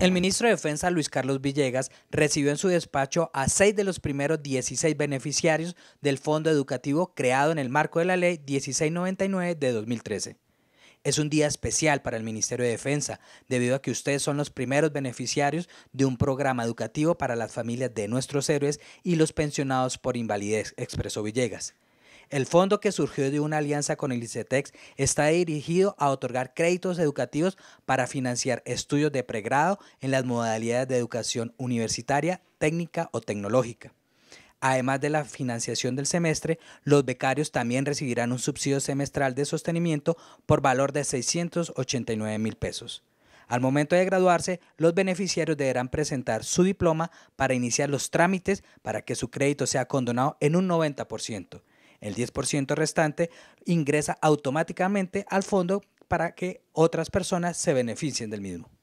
El ministro de Defensa, Luis Carlos Villegas, recibió en su despacho a seis de los primeros 16 beneficiarios del Fondo Educativo creado en el marco de la Ley 1699 de 2013. Es un día especial para el Ministerio de Defensa, debido a que ustedes son los primeros beneficiarios de un programa educativo para las familias de nuestros héroes y los pensionados por invalidez, expresó Villegas. El fondo que surgió de una alianza con el ICETEX está dirigido a otorgar créditos educativos para financiar estudios de pregrado en las modalidades de educación universitaria, técnica o tecnológica. Además de la financiación del semestre, los becarios también recibirán un subsidio semestral de sostenimiento por valor de 689 mil pesos. Al momento de graduarse, los beneficiarios deberán presentar su diploma para iniciar los trámites para que su crédito sea condonado en un 90%. El 10% restante ingresa automáticamente al fondo para que otras personas se beneficien del mismo.